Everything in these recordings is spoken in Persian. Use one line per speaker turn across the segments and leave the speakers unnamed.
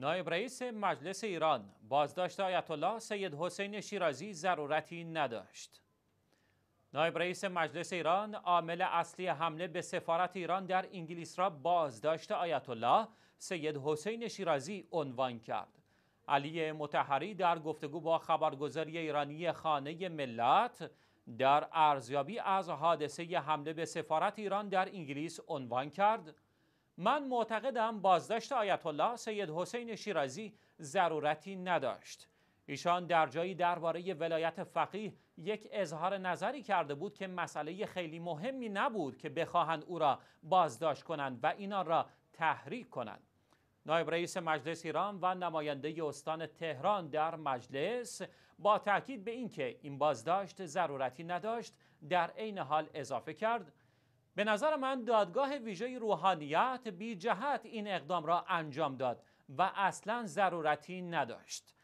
نایب رئیس مجلس ایران بازداشت آیت الله سید حسین شیرازی ضرورتی نداشت. نایب رئیس مجلس ایران عامل اصلی حمله به سفارت ایران در انگلیس را بازداشت آیت الله سید حسین شیرازی عنوان کرد. علی متحری در گفتگو با خبرگزاری ایرانی خانه ملت در ارزیابی از حادثه حمله به سفارت ایران در انگلیس عنوان کرد من معتقدم بازداشت آیت الله سید حسین شیرازی ضرورتی نداشت ایشان در جایی درباره ولایت فقیه یک اظهار نظری کرده بود که مسئله خیلی مهمی نبود که بخواهند او را بازداشت کنند و اینا را تحریک کنند نایب رئیس مجلس ایران و نماینده استان تهران در مجلس با تاکید به اینکه این بازداشت ضرورتی نداشت در عین حال اضافه کرد به نظر من دادگاه ویژه روحانیت بی جهت این اقدام را انجام داد و اصلا ضرورتی نداشت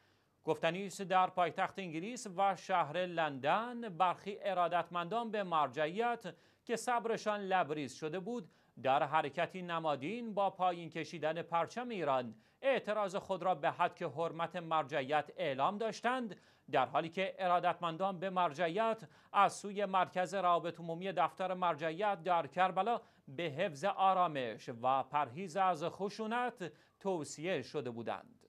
گفتنی است در پایتخت انگلیس و شهر لندن برخی ارادتمندان به مرجعیت که صبرشان لبریز شده بود در حرکتی نمادین با پایین کشیدن پرچم ایران اعتراض خود را به حد که حرمت مرجعیت اعلام داشتند در حالی که ارادتمندان به مرجعیت از سوی مرکز رابط عمومی دفتر مرجعیت در کربلا به حفظ آرامش و پرهیز از خشونت توصیه شده بودند